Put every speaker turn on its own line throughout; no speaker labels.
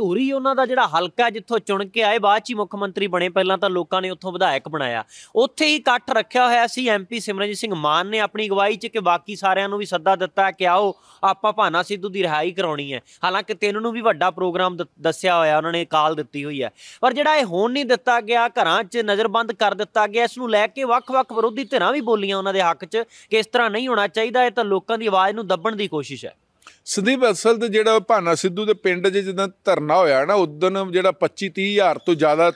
ਧੂਰੀ ਉਹਨਾਂ ਦਾ ਜਿਹੜਾ ਹਲਕਾ ਜਿੱਥੋਂ ਚੁਣ ਕੇ ਆਏ ਬਾਅਦ ਚ ਮੁੱਖ ਮੰਤਰੀ ਬਣੇ ਪਹਿਲਾਂ ਤਾਂ ਲੋਕਾਂ ਨੇ ਉੱਥੋਂ ਵਿਧਾਇਕ ਬਣਾਇਆ ਉੱਥੇ ਹੀ ਇਕੱਠ ਰੱਖਿਆ ਹੋਇਆ ਸੀ ਐਮਪੀ ਸਿਮਰਨਜੀਤ ਸਿੰਘ ਮਾਨ ਨੇ ਆਪਣੀ ਅਗਵਾਈ 'ਚ ਕਿ ਬਾਕੀ ਸਾਰਿਆਂ ਨੂੰ ਵੀ ਸੱਦਾ ਦਿੱਤਾ ਕਿ ਆਓ ਆਪਾਂ ਭਾਨਾ ਸਿੱਧੂ ਦੀ ਰਿਹਾਈ ਕਰਾਉਣੀ ਹੈ ਹਾਲਾਂਕਿ ਤਿੰਨ ਨੂੰ ਵੀ ਵੱਡਾ ਪ੍ਰੋਗਰਾਮ ਦੱਸਿਆ ਹੋਇਆ ਉਹਨਾਂ ਨੇ ਕਾਲ ਦਿੱਤੀ ਹੋਈ ਹੈ ਪਰ ਜਿਹੜਾ ਇਹ ਹੋਣ ਨਹੀਂ ਦਿੱਤਾ ਗਿਆ ਘਰਾਂ 'ਚ ਨਜ਼ਰਬੰਦ ਕਰ ਦਿੱਤਾ ਗਿਆ ਇਸ ਨੂੰ ਲੈ ਕੇ ਵੱਖ-ਵੱਖ ਵਿਰੋਧੀ ਧਿਰਾਂ ਵੀ ਬੋਲੀਆਂ ਉਹਨਾਂ ਦੇ ਹੱਕ 'ਚ ਕਿ ਇਸ ਤਰ੍ਹਾਂ ਨਹੀਂ ਹੋਣਾ ਚਾਹੀਦਾ ਇਹ ਤਾਂ ਲੋਕਾਂ ਦੀ ਆਵਾਜ਼ ਨੂੰ ਦੱਬਣ ਦੀ ਕੋਸ਼ਿਸ਼ ਹੈ
ਸੰਦੀਪ ਅਸਲ ਤੇ ਜਿਹੜਾ ਭਾਨਾ ਸਿੱਧੂ ਦੇ ਪਿੰਡ 'ਚ ਜਦੋਂ ਧਰਨਾ ਹੋਇਆ ਨਾ ਉਦੋਂ ਜਿਹੜਾ 25 30 ਹਜ਼ਾਰ ਤੋਂ ਜ਼ਿਆਦਾ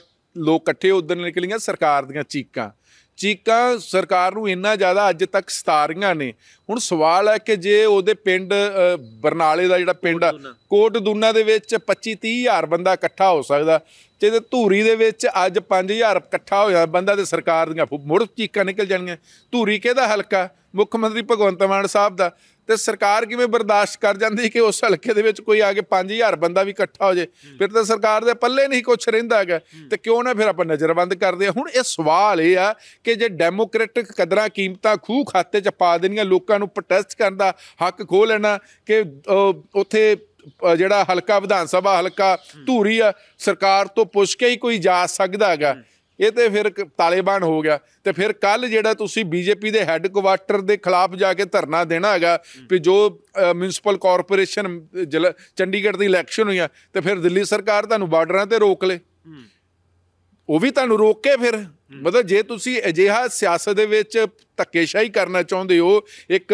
ਲੋਕ ਇਕੱਠੇ ਉਦੋਂ ਨਿਕਲੀਆਂ ਸਰਕਾਰ ਦੀਆਂ ਚੀਕਾਂ ਚੀਕਾਂ ਸਰਕਾਰ ਨੂੰ ਇੰਨਾ ਜ਼ਿਆਦਾ ਅੱਜ ਤੱਕ ਸਤਾ ਰਹੀਆਂ ਨੇ ਹੁਣ ਸਵਾਲ ਹੈ ਕਿ ਜੇ ਉਹਦੇ ਪਿੰਡ ਬਰਨਾਲੇ ਦਾ ਜਿਹੜਾ ਪਿੰਡ ਕੋਟ ਦੂਨਾ ਦੇ ਵਿੱਚ 25 30 ਹਜ਼ਾਰ ਬੰਦਾ ਇਕੱਠਾ ਹੋ ਸਕਦਾ ਤੇ ਤੇ ਧੂਰੀ ਦੇ ਵਿੱਚ ਅੱਜ 5000 ਇਕੱਠਾ ਹੋਇਆ ਬੰਦਾ ਤੇ ਸਰਕਾਰ ਦੀਆਂ ਮੁੜ ਚੀਕਾਂ ਨਿਕਲ ਜਾਣਗੀਆਂ ਧੂਰੀ ਕਿਹਦਾ ਹਲਕਾ ਮੁੱਖ ਮੰਤਰੀ ਭਗਵੰਤ ਮਾਨ ਸਾਹਿਬ ਦਾ ਤੇ ਸਰਕਾਰ ਕਿਵੇਂ ਬਰਦਾਸ਼ਤ ਕਰ ਜਾਂਦੀ ਕਿ ਉਸ ਹਲਕੇ ਦੇ ਵਿੱਚ ਕੋਈ ਆ ਕੇ 5000 ਬੰਦਾ ਵੀ ਇਕੱਠਾ ਹੋ ਜੇ ਫਿਰ ਤਾਂ ਸਰਕਾਰ ਦੇ ਪੱਲੇ ਨਹੀਂ ਕੁਝ ਰਹਿੰਦਾ ਹੈਗਾ ਤੇ ਕਿਉਂ ਨਾ ਫਿਰ ਆਪਾਂ ਨਜ਼ਰਬੰਦ ਕਰਦੇ ਹੁਣ ਇਹ ਸਵਾਲ ਇਹ ਆ ਕਿ ਜੇ ਡੈਮੋਕ੍ਰੈਟਿਕ ਕਦਰਾਂ ਕੀਮਤਾਂ ਖੂਹ ਖਾਤੇ 'ਚ ਪਾ ਦੇਣੀਆਂ ਲੋਕਾਂ ਨੂੰ ਪ੍ਰੋਟੈਸਟ ਕਰਨ ਦਾ ਹੱਕ ਖੋ ਲੈਣਾ ਕਿ ਉੱਥੇ ਜਿਹੜਾ ਹਲਕਾ ਵਿਧਾਨ ਸਭਾ ਹਲਕਾ ਧੂਰੀ ਆ ਸਰਕਾਰ ਤੋਂ ਪੁੱਛ ਕੇ ਹੀ ਕੋਈ ਜਾ ਸਕਦਾ ਹੈਗਾ ਇਹ ਤੇ ਫਿਰ ਤਾਲੇਬਾਨ ਹੋ ਗਿਆ ਤੇ ਫਿਰ ਕੱਲ ਜਿਹੜਾ ਤੁਸੀਂ ਬੀਜੇਪੀ ਦੇ ਹੈੱਡ ਕੁਆਟਰ ਦੇ ਖਿਲਾਫ ਜਾ ਕੇ ਧਰਨਾ ਦੇਣਾ ਹੈਗਾ ਵੀ ਜੋ ਮਿਊਨਿਸਪਲ ਕਾਰਪੋਰੇਸ਼ਨ ਚੰਡੀਗੜ੍ਹ ਦੀ ਇਲੈਕਸ਼ਨ ਹੋਈ ਆ ਤੇ ਫਿਰ ਦਿੱਲੀ ਸਰਕਾਰ ਤੁਹਾਨੂੰ ਬਾਰਡਰਾਂ ਤੇ ਰੋਕ ਲੇ ਉਹ ਵੀ ਤੁਹਾਨੂੰ ਰੋਕ ਕੇ ਫਿਰ ਮਤਲਬ ਜੇ ਤੁਸੀਂ ਅਜਿਹਾ ਸਿਆਸਤ ਦੇ ਵਿੱਚ ਧੱਕੇਸ਼ਾਹੀ ਕਰਨਾ ਚਾਹੁੰਦੇ ਹੋ ਇੱਕ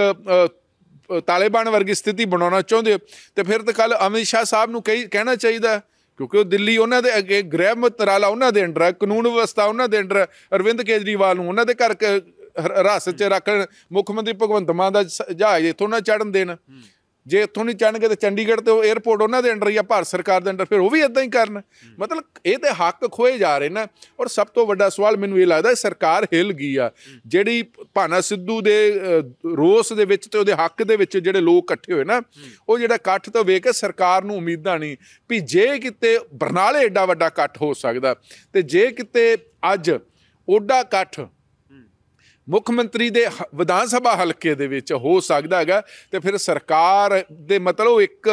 ਤਾਲਿਬਾਨ ਵਰਗੀ ਸਥਿਤੀ ਬਣਾਉਣਾ ਚਾਹੁੰਦੇ ਹੋ ਤੇ ਫਿਰ ਤਾਂ ਕੱਲ ਅਮਿਤ ਸ਼ਾਹ ਸਾਹਿਬ ਨੂੰ ਕਹੀ ਕਹਿਣਾ ਚਾਹੀਦਾ ਕਿਉਂਕਿ ਉਹ ਦਿੱਲੀ ਉਹਨਾਂ ਦੇ ਅੱਗੇ ਗ੍ਰਹਿ ਮੰਤਰਾਲਾ ਉਹਨਾਂ ਦੇ ਅੰਡਰ ਕਾਨੂੰਨ ਵਿਵਸਥਾ ਉਹਨਾਂ ਦੇ ਅੰਡਰ ਅਰਵਿੰਦ ਕੇਜਰੀਵਾਲ ਨੂੰ ਉਹਨਾਂ ਦੇ ਘਰ ਰਾਸ 'ਚ ਰੱਖਣ ਮੁੱਖ ਮੰਤਰੀ ਭਗਵੰਤ ਮਾਨ ਦਾ ਜਹਾਜ਼ ਇਥੋਂ ਨਾ ਚੜਨ ਦੇਣ ਜੇ ਇੱਥੋਂ ਨਹੀਂ ਚੜਨਗੇ ਤਾਂ ਚੰਡੀਗੜ੍ਹ ਤੇ ਉਹ 에ਅਰਪੋਰਟ ਉਹਨਾਂ ਦੇ ਅੰਡਰ ਹੀ ਆ ਭਾਰਤ ਸਰਕਾਰ ਦੇ ਅੰਡਰ ਫਿਰ ਉਹ ਵੀ ਇਦਾਂ ਹੀ ਕਰਨ ਮਤਲਬ ਇਹ ਤੇ ਹੱਕ ਖੋਏ ਜਾ ਰਹੇ ਨਾ ਔਰ ਸਭ ਤੋਂ ਵੱਡਾ ਸਵਾਲ ਮੈਨੂੰ ਇਹ ਲੱਗਦਾ ਸਰਕਾਰ ਹਿੱਲ ਗਈ ਆ ਜਿਹੜੀ ਭਾਨਾ ਸਿੱਧੂ ਦੇ ਰੋਸ ਦੇ ਵਿੱਚ ਤੇ ਉਹਦੇ ਹੱਕ ਦੇ ਵਿੱਚ ਜਿਹੜੇ ਲੋਕ ਇਕੱਠੇ ਹੋਏ ਨਾ ਉਹ ਜਿਹੜਾ ਇਕੱਠ ਤੋਂ ਵੇਖ ਕੇ ਸਰਕਾਰ ਨੂੰ ਉਮੀਦਾਂ ਨਹੀਂ ਵੀ ਜੇ ਕਿਤੇ ਬਰਨਾਲੇ ਐਡਾ ਵੱਡਾ ਇਕੱਠ ਹੋ ਸਕਦਾ ਤੇ ਜੇ ਕਿਤੇ ਅੱਜ ਓਡਾ ਇਕੱਠ ਮੁੱਖ ਮੰਤਰੀ ਦੇ ਵਿਧਾਨ ਸਭਾ ਹਲਕੇ ਦੇ ਵਿੱਚ ਹੋ ਸਕਦਾ ਹੈਗਾ ਤੇ ਫਿਰ ਸਰਕਾਰ ਦੇ ਮਤਲਬ ਇੱਕ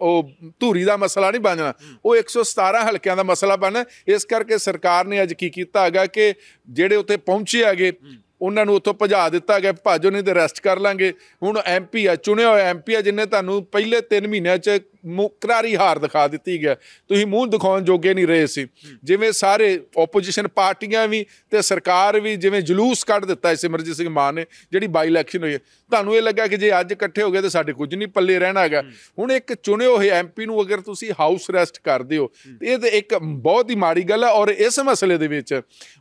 ਉਹ ਧੂਰੀ ਦਾ ਮਸਲਾ ਨਹੀਂ ਬਣਨਾ ਉਹ 117 ਹਲਕਿਆਂ ਦਾ ਮਸਲਾ ਬਣਨਾ ਇਸ ਕਰਕੇ ਸਰਕਾਰ ਨੇ ਅੱਜ ਕੀ ਕੀਤਾ ਹੈਗਾ ਕਿ ਜਿਹੜੇ ਉੱਥੇ ਪਹੁੰਚੇ ਹੈਗੇ ਉਹਨਾਂ ਨੂੰ ਉੱਥੋਂ ਭਜਾ ਦਿੱਤਾ ਗਿਆ ਭਾਜੋ ਨਹੀਂ ਤੇ ਅਰੈਸਟ ਕਰ ਲਾਂਗੇ ਹੁਣ ਐਮਪੀ ਆ ਚੁਣਿਆ ਹੋਇਆ ਐਮਪੀ ਆ ਜਿੰਨੇ ਤੁਹਾਨੂੰ ਪਹਿਲੇ 3 ਮਹੀਨਿਆਂ 'ਚ ਮੁਕਰਾਰੀ ਹਾਰ ਦਿਖਾ ਦਿੱਤੀ ਗਿਆ ਤੁਸੀਂ ਮੂੰਹ ਦਿਖਾਉਣ ਜੋਗੇ ਨਹੀਂ ਰਹੇ ਸੀ ਜਿਵੇਂ ਸਾਰੇ ਆਪੋਜੀਸ਼ਨ ਪਾਰਟੀਆਂ ਵੀ ਤੇ ਸਰਕਾਰ ਵੀ ਜਿਵੇਂ ਜਲੂਸ ਕੱਢ ਦਿੱਤਾ ਸਿਮਰਜੀਤ ਸਿੰਘ ਮਾਨ ਨੇ ਜਿਹੜੀ ਬਾਈ ਇਲੈਕਸ਼ਨ ਹੋਈ ਤੁਹਾਨੂੰ ਇਹ ਲੱਗਾ ਕਿ ਜੇ ਅੱਜ ਇਕੱਠੇ ਹੋ ਗਏ ਤਾਂ ਸਾਡੇ ਕੁਝ ਨਹੀਂ ਪੱਲੇ ਰਹਿਣਾ ਹੈਗਾ ਹੁਣ ਇੱਕ ਚੁਣੇ ਹੋਏ ਐਮਪੀ ਨੂੰ ਅਗਰ ਤੁਸੀਂ ਹਾਊਸ ਰੈਸਟ ਕਰਦੇ ਹੋ ਇਹ ਤੇ ਇੱਕ ਬਹੁਤ ਹੀ ਮਾੜੀ ਗੱਲ ਹੈ ਔਰ ਇਸ ਮਸਲੇ ਦੇ ਵਿੱਚ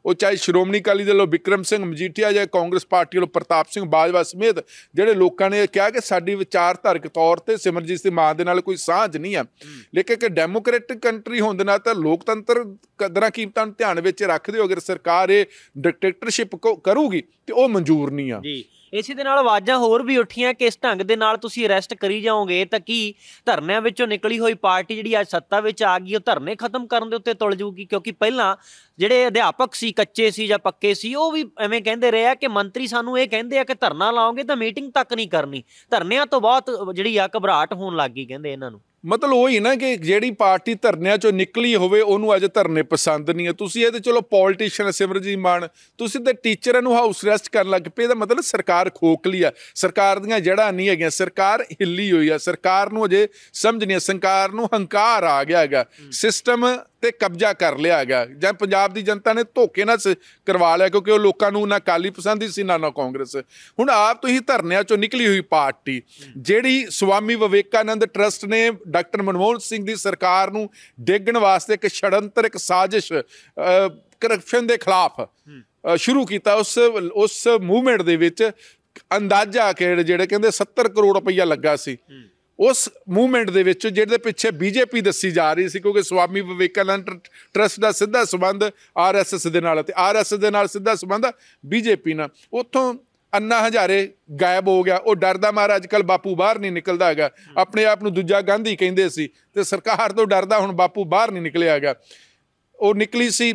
ਉਹ ਚਾਹੇ ਸ਼੍ਰੋਮਣੀ ਅਕਾਲੀ ਦਲ ਵਿਕਰਮ ਸਿੰਘ ਮਜੀਠੀਆ ਜਾਂ ਕਾਂਗਰਸ ਪਾਰਟੀ ਵੱਲੋਂ ਪ੍ਰਤਾਪ ਸਿੰਘ ਬਾਜਵਾ ਸਮੇਤ ਜਿਹੜੇ ਲੋਕਾਂ ਨੇ ਕਿਹਾ ਕਿ ਸਾਡੀ ਵਿਚਾਰਧਾਰਕ ਤੌਰ ਤੇ ਸਿਮਰਜੀਤ ਸਿੰਘ ਮਾਨ ਦੇ ਨਾਲ ਕੋਈ ਸਾਂਝ ਨਹੀਂ ਆ ਲੇਕਿਨ ਕਿ ਡੈਮੋਕ੍ਰੈਟਿਕ ਕੰਟਰੀ ਹੋਣ ਦੇ ਨਾਲ ਤਾਂ ਲੋਕਤੰਤਰ ਕਦਰਾਂ ਕੀਮਤਾਂ ਨੂੰ ਧਿਆਨ ਵਿੱਚ ਰੱਖਦੇ ਹੋ ਅਗਰ ਸਰਕਾਰ ਇਹ ਡਿਕਟੇਟਰਸ਼ਿਪ ਕਰੂਗੀ ਤੇ ਉਹ ਮਨਜ਼ੂਰ ਨਹੀਂ ਆ
ਜੀ ਇਸੇ ਦੇ ਨਾਲ ਆਵਾਜ਼ਾਂ ਹੋਰ ਵੀ ਉੱਠੀਆਂ ਕਿ ਇਸ ਢੰਗ ਦੇ ਨਾਲ ਤੁਸੀਂ ਅਰੈਸਟ ਕਰੀ ਜਾਓਗੇ ਤਾਂ ਕੀ ਧਰਨਿਆਂ ਵਿੱਚੋਂ ਨਿਕਲੀ ਹੋਈ ਪਾਰਟੀ ਜਿਹੜੀ ਅੱਜ ਸੱਤਾ ਵਿੱਚ ਆ ਗਈ ਉਹ ਧਰਨੇ ਖਤਮ ਕਰਨ ਦੇ ਉੱਤੇ ਤੁਲ ਜਾਊਗੀ ਕਿਉਂਕਿ ਪਹਿਲਾਂ ਜਿਹੜੇ ਅਧਿਆਪਕ ਸੀ ਕੱਚੇ ਸੀ ਜਾਂ ਪੱਕੇ ਸੀ ਉਹ ਵੀ ਐਵੇਂ ਕਹਿੰਦੇ ਰਹੇ ਆ ਕਿ ਮੰਤਰੀ ਸਾਨੂੰ ਇਹ ਕਹਿੰਦੇ ਆ ਕਿ ਧਰਨਾ ਲਾਓਗੇ ਤਾਂ ਮੀਟਿੰਗ ਤੱਕ ਨਹੀਂ ਕਰਨੀ ਧਰਨਿਆਂ ਤੋਂ ਬਹੁਤ ਜਿਹੜੀ ਆ ਘਬਰਾਟ ਹੋਣ ਲੱਗੀ ਕਹਿੰਦੇ ਇਹਨਾਂ ਨੂੰ
ਮਤਲਬ ਉਹ ਹੀ ਨਾ ਕਿ ਜਿਹੜੀ ਪਾਰਟੀ ਧਰਨਿਆਂ ਚੋਂ ਨਿਕਲੀ ਹੋਵੇ ਉਹਨੂੰ ਅੱਜ ਧਰਨੇ ਪਸੰਦ ਨਹੀਂ ਆ ਤੁਸੀਂ ਇਹ ਤੇ ਚਲੋ ਪੋਲਿਟਿਸ਼ੀਅਨ ਸਿਮਰਜੀਤ ਮਾਨ ਤੁਸੀਂ ਤੇ ਟੀਚਰਾਂ ਨੂੰ ਹਾਊਸ ਰੈਸਟ ਕਰਨ ਲੱਗ ਪਏ ਦਾ ਮਤਲਬ ਸਰਕਾਰ ਖੋਖਲੀ ਆ ਸਰਕਾਰ ਦੀਆਂ ਜੜਾਂ ਨਹੀਂ ਹੈਗੀਆਂ ਸਰਕਾਰ ਹਿੱਲੀ ਹੋਈ ਆ ਸਰਕਾਰ ਨੂੰ ਅਜੇ ਸਮਝ ਨਹੀਂ ਸੰਕਾਰ ਨੂੰ ਹੰਕਾਰ ਆ ਗਿਆ ਹੈਗਾ ਸਿਸਟਮ ਤੇ ਕਬਜ਼ਾ ਕਰ ਲਿਆ ਹੈਗਾ ਜਾਂ ਪੰਜਾਬ ਦੀ ਜਨਤਾ ਨੇ ਧੋਕੇ ਨਾਲ ਕਰਵਾ ਲਿਆ ਕਿਉਂਕਿ ਉਹ ਲੋਕਾਂ ਨੂੰ ਨਾ ਕਾਲੀ ਪਸੰਦ ਸੀ ਨਾ ਨਾ ਕਾਂਗਰਸ ਹੁਣ ਆਪ ਤੁਸੀਂ ਧਰਨਿਆਂ ਚੋਂ ਨਿਕਲੀ ਹੋਈ ਪਾਰਟੀ ਜਿਹੜੀ ਸੁਆਮੀ ਵਿਵੇਕਾਨੰਦ ਟਰਸਟ ਨੇ ਡਾਕਟਰ ਮਨਮੋਹਨ ਸਿੰਘ ਦੀ ਸਰਕਾਰ ਨੂੰ ਡੇਗਣ ਵਾਸਤੇ ਇੱਕ ਛੜੰਤਰ ਇੱਕ ਸਾਜ਼ਿਸ਼ ਕਰਪਸ਼ਨ ਦੇ ਖਿਲਾਫ ਸ਼ੁਰੂ ਕੀਤਾ ਉਸ ਉਸ ਮੂਵਮੈਂਟ ਦੇ ਵਿੱਚ ਅੰਦਾਜ਼ਾ ਕਿ ਜਿਹੜੇ ਕਹਿੰਦੇ 70 ਕਰੋੜ ਰੁਪਈਆ ਲੱਗਾ ਸੀ ਉਸ ਮੂਵਮੈਂਟ ਦੇ ਵਿੱਚ ਜਿਹਦੇ ਪਿੱਛੇ ਬੀਜੇਪੀ ਦੱਸੀ ਜਾ ਰਹੀ ਸੀ ਕਿਉਂਕਿ ਸਵਾਮੀ ਵਿਵੇਕਾਨੰਦ ਟਰਸਟ ਦਾ ਸਿੱਧਾ ਸਬੰਧ ਆਰਐਸਐਸ ਦੇ ਨਾਲ ਤੇ ਆਰਐਸਐਸ ਦੇ ਨਾਲ ਸਿੱਧਾ ਸਬੰਧ ਬੀਜੇਪੀ ਨਾਲ ਉੱਥੋਂ ਅੰਨਾ ਹਜ਼ਾਰੇ ਗਾਇਬ ਹੋ ਗਿਆ ਉਹ ਡਰਦਾ ਮਾਰ ਅੱਜ ਕੱਲ ਬਾਪੂ ਬਾਹਰ ਨਹੀਂ ਨਿਕਲਦਾ ਹੈਗਾ ਆਪਣੇ ਆਪ ਨੂੰ ਦੂਜਾ ਗਾਂਧੀ ਕਹਿੰਦੇ ਸੀ ਤੇ ਸਰਕਾਰ ਤੋਂ ਡਰਦਾ ਹੁਣ ਬਾਪੂ ਬਾਹਰ ਨਹੀਂ ਨਿਕਲਿਆ ਹੈਗਾ ਉਹ ਨਿਕਲੀ ਸੀ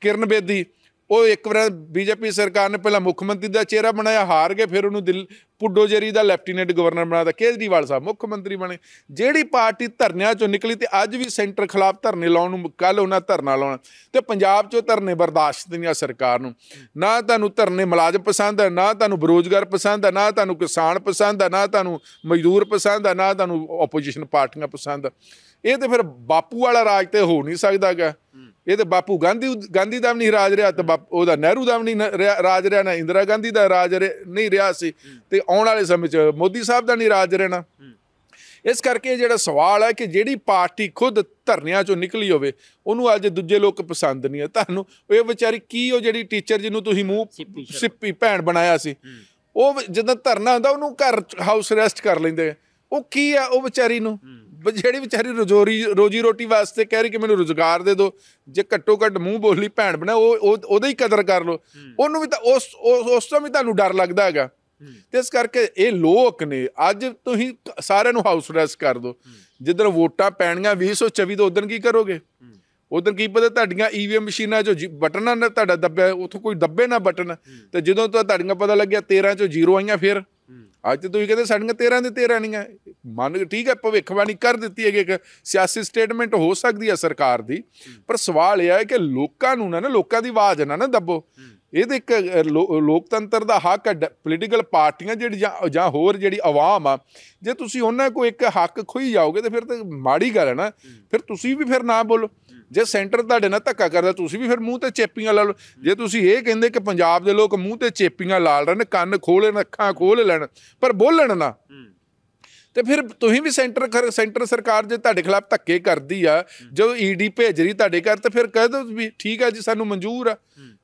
ਕਿਰਨ ਬੇਦੀ ਉਹ ਇੱਕ ਵਾਰ ਬੀਜੇਪੀ ਸਰਕਾਰ ਨੇ ਪਹਿਲਾਂ ਮੁੱਖ ਮੰਤਰੀ ਦਾ ਚਿਹਰਾ ਬਣਾਇਆ ਹਾਰ ਕੇ ਫਿਰ ਉਹਨੂੰ ਦਿਲ ਪੁੱਡੋਜੇਰੀ ਦਾ ਲੈਫਟੀਨੈਂਟ ਗਵਰਨਰ ਬਣਾਤਾ ਕੇਜਰੀਵਾਲ ਸਾਹਿਬ ਮੁੱਖ ਮੰਤਰੀ ਬਣੇ ਜਿਹੜੀ ਪਾਰਟੀ ਧਰਨਿਆਂ ਚੋਂ ਨਿਕਲੀ ਤੇ ਅੱਜ ਵੀ ਸੈਂਟਰ ਖਿਲਾਫ ਧਰਨੇ ਲਾਉਣ ਨੂੰ ਕੱਲ ਉਹਨਾਂ ਧਰਨਾ ਲਾਉਣ ਤੇ ਪੰਜਾਬ 'ਚੋਂ ਧਰਨੇ ਬਰਦਾਸ਼ਤ ਨਹੀਂ ਆ ਸਰਕਾਰ ਨੂੰ ਨਾ ਤੁਹਾਨੂੰ ਧਰਨੇ ਮੁਲਾਜ਼ਮ ਪਸੰਦ ਹੈ ਨਾ ਤੁਹਾਨੂੰ ਬਰੋਜ਼ਗਾਰ ਪਸੰਦ ਹੈ ਨਾ ਤੁਹਾਨੂੰ ਕਿਸਾਨ ਪਸੰਦ ਹੈ ਨਾ ਤੁਹਾਨੂੰ ਮਜ਼ਦੂਰ ਪਸੰਦ ਹੈ ਨਾ ਤੁਹਾਨੂੰ ਆਪੋਜੀਸ਼ਨ ਪਾਰਟੀਆਂ ਪਸੰਦ ਹੈ ਇਹ ਤੇ ਫਿਰ ਬਾਪੂ ਵਾਲਾ ਰਾਜ ਤੇ ਹੋ ਨਹੀਂ ਸਕਦਾਗਾ ਇਹ ਤੇ ਬਾਪੂ ਗਾਂਧੀ ਗਾਂਧੀ ਦਾ ਨਹੀਂ ਰਾਜ ਰਿਹਾ ਤੇ ਉਹਦਾ ਨਹਿਰੂ ਦਾ ਨਹੀਂ ਰਾਜ ਰਿਹਾ ਨਾ ਇੰਦਰਾ ਗਾਂਧੀ ਦਾ ਰਾਜ ਨਹੀਂ ਰਿਹਾ ਸੀ ਤੇ ਆਉਣ ਵਾਲੇ ਸਮੇਂ 'ਚ ਮੋਦੀ ਸਾਹਿਬ ਦਾ ਨਹੀਂ ਰਾਜ ਰਹਿਣਾ ਇਸ ਕਰਕੇ ਜਿਹੜਾ ਸਵਾਲ ਹੈ ਕਿ ਜਿਹੜੀ ਪਾਰਟੀ ਖੁਦ ਧਰਨਿਆਂ ਚੋਂ ਨਿਕਲੀ ਹੋਵੇ ਉਹਨੂੰ ਅੱਜ ਦੂਜੇ ਲੋਕ ਪਸੰਦ ਨਹੀਂ ਆ ਤੁਹਾਨੂੰ ਇਹ ਵਿਚਾਰੀ ਕੀ ਉਹ ਜਿਹੜੀ ਟੀਚਰ ਜਿਹਨੂੰ ਤੁਸੀਂ ਮੂੰਹ ਸਿੱਪੀ ਭੈਣ ਬਣਾਇਆ ਸੀ ਉਹ ਜਦੋਂ ਧਰਨਾ ਹੁੰਦਾ ਉਹਨੂੰ ਘਰ ਹਾਊਸ ਅਰੈਸਟ ਕਰ ਲੈਂਦੇ ਉਹ ਕੀ ਆ ਉਹ ਵਿਚਾਰੀ ਨੂੰ ਜਿਹੜੀ ਵਿਚਾਰੀ ਰੋਜ਼ੀ ਰੋਜੀ ਰੋਟੀ ਵਾਸਤੇ ਕਹਿ ਰਹੀ ਕਿ ਮੈਨੂੰ ਰੋਜ਼ਗਾਰ ਦੇ ਦਿਓ ਜੇ ਘੱਟੋ ਘੱਟ ਮੂੰਹ ਬੋਲੀ ਭੈਣ ਬਣਾ ਉਹ ਉਹਦਾ ਹੀ ਕਦਰ ਕਰ ਲੋ ਉਹਨੂੰ ਵੀ ਤਾਂ ਉਸ ਉਸ ਤੋਂ ਵੀ ਤੁਹਾਨੂੰ ਡਰ ਲੱਗਦਾ ਹੈਗਾ ਤੇ ਇਸ ਕਰਕੇ ਇਹ ਲੋਕ ਨੇ ਅੱਜ ਤੁਸੀਂ ਸਾਰਿਆਂ ਨੂੰ ਹਾਊਸ ਰੈਸ ਕਰ ਦਿਓ ਜਿੱਦਣ ਵੋਟਾਂ ਪੈਣੀਆਂ 2024 ਤੋਂ ਉਦੋਂ ਕੀ ਕਰੋਗੇ ਉਦੋਂ ਕੀ ਪਤਾ ਤੁਹਾਡੀਆਂ ਈਵੀਐਮ ਮਸ਼ੀਨਾਂ ਚੋਂ ਬਟਨਾਂ ਨਾ ਤੁਹਾਡਾ ਦੱਬਿਆ ਉਥੋਂ ਕੋਈ ਦੱਬੇ ਨਾ ਬਟਨ ਤੇ ਜਦੋਂ ਤੁਹਾਡੀਆਂ ਪਤਾ ਲੱਗਿਆ 13 ਚੋਂ ਜ਼ੀਰੋ ਆਈਆਂ ਫਿਰ ਅੱਜ ਤੇ ਤੁਸੀਂ ਕਹਿੰਦੇ ਸਾਡੀਆਂ 13 ਦੇ 13 ਨਹੀਂ ਹੈ ਮੰਨ ਕੇ ਠੀਕ ਹੈ ਭਵਿੱਖਬਾਣੀ ਕਰ ਦਿੱਤੀ ਕਿ ਇੱਕ ਸਿਆਸੀ ਸਟੇਟਮੈਂਟ ਹੋ ਸਕਦੀ ਹੈ ਸਰਕਾਰ ਦੀ ਪਰ ਸਵਾਲ ਇਹ ਹੈ ਕਿ ਲੋਕਾਂ ਨੂੰ ਨਾ ਲੋਕਾਂ ਦੀ ਆਵਾਜ਼ ਨਾ ਨਾ ਦੱਬੋ ਇਹ ਤਾਂ ਇੱਕ ਲੋਕਤੰਤਰ ਦਾ ਹੱਕ ਹੈ ਪੋਲੀਟੀਕਲ ਪਾਰਟੀਆਂ ਜਿਹੜੀ ਜਾਂ ਹੋਰ ਜਿਹੜੀ ਆਵਾਮ ਆ ਜੇ ਤੁਸੀਂ ਉਹਨਾਂ ਕੋ ਇੱਕ ਹੱਕ ਖੋਈ ਜਾਓਗੇ ਤੇ ਫਿਰ ਤਾਂ ਮਾੜੀ ਗੱਲ ਹੈ ਨਾ ਫਿਰ ਤੁਸੀਂ ਵੀ ਫਿਰ ਨਾ ਬੋਲੋ ਜੇ ਸੈਂਟਰ ਤੁਹਾਡੇ ਨਾਲ ਧੱਕਾ ਕਰਦਾ ਤੁਸੀਂ ਵੀ ਫਿਰ ਮੂੰਹ ਤੇ ਚੇਪੀਆਂ ਲਾ ਲਓ ਜੇ ਤੁਸੀਂ ਇਹ ਕਹਿੰਦੇ ਕਿ ਪੰਜਾਬ ਦੇ ਲੋਕ ਮੂੰਹ ਤੇ ਚੇਪੀਆਂ ਲਾ ਲੈਣ ਕੰਨ ਖੋਲੇ ਲੈਣ ਅੱਖਾਂ ਖੋਲ ਲੈਣ ਪਰ ਬੋਲਣ ਨਾ ਤੇ ਫਿਰ ਤੁਸੀਂ ਵੀ ਸੈਂਟਰ ਸੈਂਟਰ ਸਰਕਾਰ ਜੇ ਤੁਹਾਡੇ ਖਿਲਾਫ ਧੱਕੇ ਕਰਦੀ ਆ ਜੋ ਈਡੀ e ਭੇਜ ਰਹੀ ਤੁਹਾਡੇ ਘਰ ਤੇ ਫਿਰ ਕਹਿ ਦੋ ਵੀ ਠੀਕ ਆ ਜੀ ਸਾਨੂੰ ਮਨਜ਼ੂਰ ਆ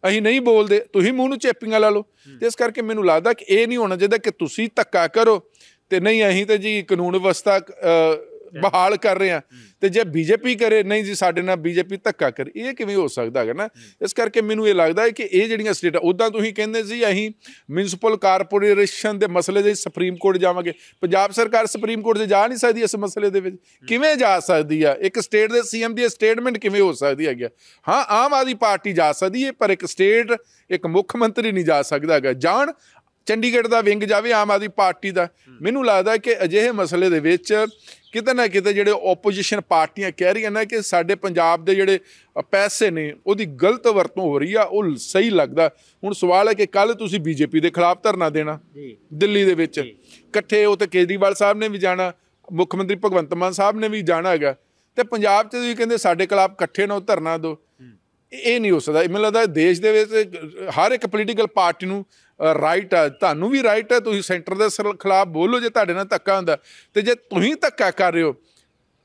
ਅਸੀਂ ਨਹੀਂ ਬੋਲਦੇ ਤੁਸੀਂ ਮੂੰਹ ਨੂੰ ਚੇਪੀਆਂ ਲਾ ਲਓ ਤੇ ਇਸ ਕਰਕੇ ਮੈਨੂੰ ਲੱਗਦਾ ਕਿ ਇਹ ਨਹੀਂ ਹੋਣਾ ਚਾਹੀਦਾ ਕਿ ਤੁਸੀਂ ਧੱਕਾ ਕਰੋ ਤੇ ਨਹੀਂ ਅਸੀਂ ਤੇ ਜੀ ਕਾਨੂੰਨ ਵਿਵਸਥਾ ਬਹਾਲ ਕਰ ਰਹੇ ਆ ਤੇ ਜੇ ਬੀਜੇਪੀ ਕਰੇ ਨਹੀਂ ਜੀ ਸਾਡੇ ਨਾਲ ਬੀਜੇਪੀ ਧੱਕਾ ਕਰ ਇਹ ਕਿਵੇਂ ਹੋ ਸਕਦਾ ਹੈਗਾ ਨਾ ਇਸ ਕਰਕੇ ਮੈਨੂੰ ਇਹ ਲੱਗਦਾ ਹੈ ਕਿ ਇਹ ਜਿਹੜੀਆਂ ਸਟੇਟਾਂ ਉਦਾਂ ਤੁਸੀਂ ਕਹਿੰਦੇ ਸੀ ਅਸੀਂ ਮਿਊਨਿਸਪਲ ਕਾਰਪੋਰੇਸ਼ਨ ਦੇ ਮਸਲੇ ਦੇ ਸੁਪਰੀਮ ਕੋਰਟ ਜਾਵਾਂਗੇ ਪੰਜਾਬ ਸਰਕਾਰ ਸੁਪਰੀਮ ਕੋਰਟ 'ਚ ਜਾ ਨਹੀਂ ਸਕਦੀ ਇਸ ਮਸਲੇ ਦੇ ਵਿੱਚ ਕਿਵੇਂ ਜਾ ਸਕਦੀ ਆ ਇੱਕ ਸਟੇਟ ਦੇ ਸੀਐਮ ਦੀ ਸਟੇਟਮੈਂਟ ਕਿਵੇਂ ਹੋ ਸਕਦੀ ਗਿਆ ਹਾਂ ਆਮ ਆਦੀ ਪਾਰਟੀ ਜਾ ਸਕਦੀ ਹੈ ਪਰ ਇੱਕ ਸਟੇਟ ਇੱਕ ਮੁੱਖ ਮੰਤਰੀ ਨਹੀਂ ਜਾ ਸਕਦਾ ਹੈਗਾ ਜਾਣ ਚੰਡੀਗੜ੍ਹ ਦਾ ਵਿੰਗ ਜਾਵੇ ਆਮ ਆਦਮੀ ਪਾਰਟੀ ਦਾ ਮੈਨੂੰ ਲੱਗਦਾ ਕਿ ਅਜਿਹੇ ਮਸਲੇ ਦੇ ਵਿੱਚ ਕਿਤੇ ਨਾ ਕਿਤੇ ਜਿਹੜੇ ਆਪੋਜੀਸ਼ਨ ਪਾਰਟੀਆਂ ਕਹਿ ਰਹੀਆਂ ਨੇ ਕਿ ਸਾਡੇ ਪੰਜਾਬ ਦੇ ਜਿਹੜੇ ਪੈਸੇ ਨੇ ਉਹਦੀ ਗਲਤ ਵਰਤੋਂ ਹੋ ਰਹੀ ਆ ਉਹ ਸਹੀ ਲੱਗਦਾ ਹੁਣ ਸਵਾਲ ਹੈ ਕਿ ਕੱਲ ਤੁਸੀਂ ਬੀਜੇਪੀ ਦੇ ਖਿਲਾਫ ਧਰਨਾ ਦੇਣਾ ਦਿੱਲੀ ਦੇ ਵਿੱਚ ਇਕੱਠੇ ਉਹ ਤੇ ਕੇਜਰੀਵਾਲ ਸਾਹਿਬ ਨੇ ਵੀ ਜਾਣਾ ਮੁੱਖ ਮੰਤਰੀ ਭਗਵੰਤ ਮਾਨ ਸਾਹਿਬ ਨੇ ਵੀ ਜਾਣਾ ਹੈਗਾ ਤੇ ਪੰਜਾਬ 'ਚ ਤੁਸੀਂ ਕਹਿੰਦੇ ਸਾਡੇ ਖਿਲਾਫ ਇਕੱਠੇ ਨਾ ਧਰਨਾ ਦਿਓ ਇਹ ਨਹੀਂ ਹੋ ਸਕਦਾ ਮੈਨੂੰ ਲੱਗਦਾ ਦੇਸ਼ ਦੇ ਵਿੱਚ ਹਰ ਇੱਕ ਪੋਲੀਟੀਕਲ ਪਾਰਟੀ ਨੂੰ ਰਾਈਟ ਹੈ ਤੁਹਾਨੂੰ ਵੀ ਰਾਈਟ ਹੈ ਤੁਸੀਂ ਸੈਂਟਰ ਦੇ ਖਿਲਾਫ ਬੋਲੋ ਜੇ ਤੁਹਾਡੇ ਨਾਲ ਧੱਕਾ ਹੁੰਦਾ ਤੇ ਜੇ ਤੁਸੀਂ ਧੱਕਾ ਕਰ ਰਹੇ ਹੋ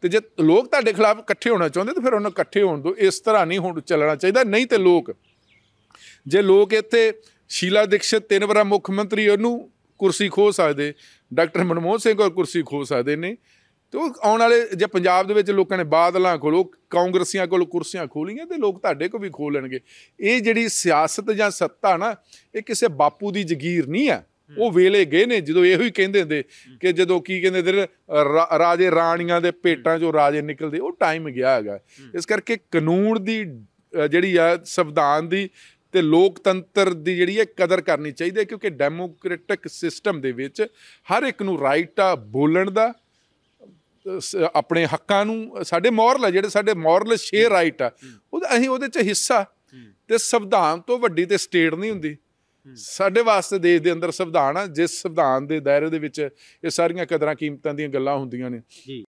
ਤੇ ਜੇ ਲੋਕ ਤੁਹਾਡੇ ਖਿਲਾਫ ਇਕੱਠੇ ਹੋਣਾ ਚਾਹੁੰਦੇ ਤਾਂ ਫਿਰ ਉਹਨਾਂ ਇਕੱਠੇ ਹੋਣ ਦੋ ਇਸ ਤਰ੍ਹਾਂ ਨਹੀਂ ਹੁਣ ਚੱਲਣਾ ਚਾਹੀਦਾ ਨਹੀਂ ਤੇ ਲੋਕ ਜੇ ਲੋਕ ਇੱਥੇ ਸ਼ੀਲਾ ਦੀਕਸ਼ਤ ਤਿੰਨ ਵਾਰ ਮੁੱਖ ਮੰਤਰੀ ਉਹਨੂੰ ਕੁਰਸੀ ਖੋ ਸਕਦੇ ਡਾਕਟਰ ਮਨਮੋਹਨ ਸਿੰਘ ਔਰ ਕੁਰਸੀ ਖੋ ਸਕਦੇ ਨੇ ਤੇ ਉਹ ਆਉਣ ਵਾਲੇ ਜੇ ਪੰਜਾਬ ਦੇ ਵਿੱਚ ਲੋਕਾਂ ਨੇ ਬਾਦਲਾਂ ਖੋਲੋ ਕਾਂਗਰਸੀਆਂ ਕੋਲ ਕੁਰਸੀਆਂ ਖੋਲੀਆਂ ਤੇ ਲੋਕ ਤੁਹਾਡੇ ਕੋ ਵੀ ਖੋਲਣਗੇ ਇਹ ਜਿਹੜੀ ਸਿਆਸਤ ਜਾਂ ਸੱਤਾ ਨਾ ਇਹ ਕਿਸੇ ਬਾਪੂ ਦੀ ਜ਼ਗੀਰ ਨਹੀਂ ਆ ਉਹ ਵੇਲੇ ਗਏ ਨੇ ਜਦੋਂ ਇਹੋ ਹੀ ਕਹਿੰਦੇ ਹੁੰਦੇ ਕਿ ਜਦੋਂ ਕੀ ਕਹਿੰਦੇ ਤੇ ਰਾਜੇ ਰਾਣੀਆਂ ਦੇ ਪੇਟਾਂ ਚੋਂ ਰਾਜੇ ਨਿਕਲਦੇ ਉਹ ਟਾਈਮ ਗਿਆ ਹੈਗਾ ਇਸ ਕਰਕੇ ਕਾਨੂੰਨ ਦੀ ਜਿਹੜੀ ਆ ਸੰਵਿਧਾਨ ਦੀ ਤੇ ਲੋਕਤੰਤਰ ਦੀ ਜਿਹੜੀ ਹੈ ਕਦਰ ਕਰਨੀ ਚਾਹੀਦੀ ਹੈ ਕਿਉਂਕਿ ਡੈਮੋਕ੍ਰੈਟਿਕ ਸਿਸਟਮ ਦੇ ਵਿੱਚ ਹਰ ਇੱਕ ਨੂੰ ਰਾਈਟ ਆ ਬੋਲਣ ਦਾ ਆਪਣੇ ਹੱਕਾਂ ਨੂੰ ਸਾਡੇ ਮੋਰਲ ਜਿਹੜੇ ਸਾਡੇ ਮੋਰਲ ਸ਼ੇਅਰ ਰਾਈਟ ਆ ਉਹ ਅਸੀਂ ਉਹਦੇ ਚ ਹਿੱਸਾ ਤੇ ਸੰਵਿਧਾਨ ਤੋਂ ਵੱਡੀ ਤੇ ਸਟੇਟ ਨਹੀਂ ਹੁੰਦੀ ਸਾਡੇ ਵਾਸਤੇ ਦੇਸ਼ ਦੇ ਅੰਦਰ ਸੰਵਿਧਾਨ ਆ ਜਿਸ ਸੰਵਿਧਾਨ ਦੇ ਦਾਇਰੇ ਦੇ ਵਿੱਚ ਇਹ ਸਾਰੀਆਂ ਕਦਰਾਂ ਕੀਮਤਾਂ ਦੀਆਂ ਗੱਲਾਂ ਹੁੰਦੀਆਂ ਨੇ ਜੀ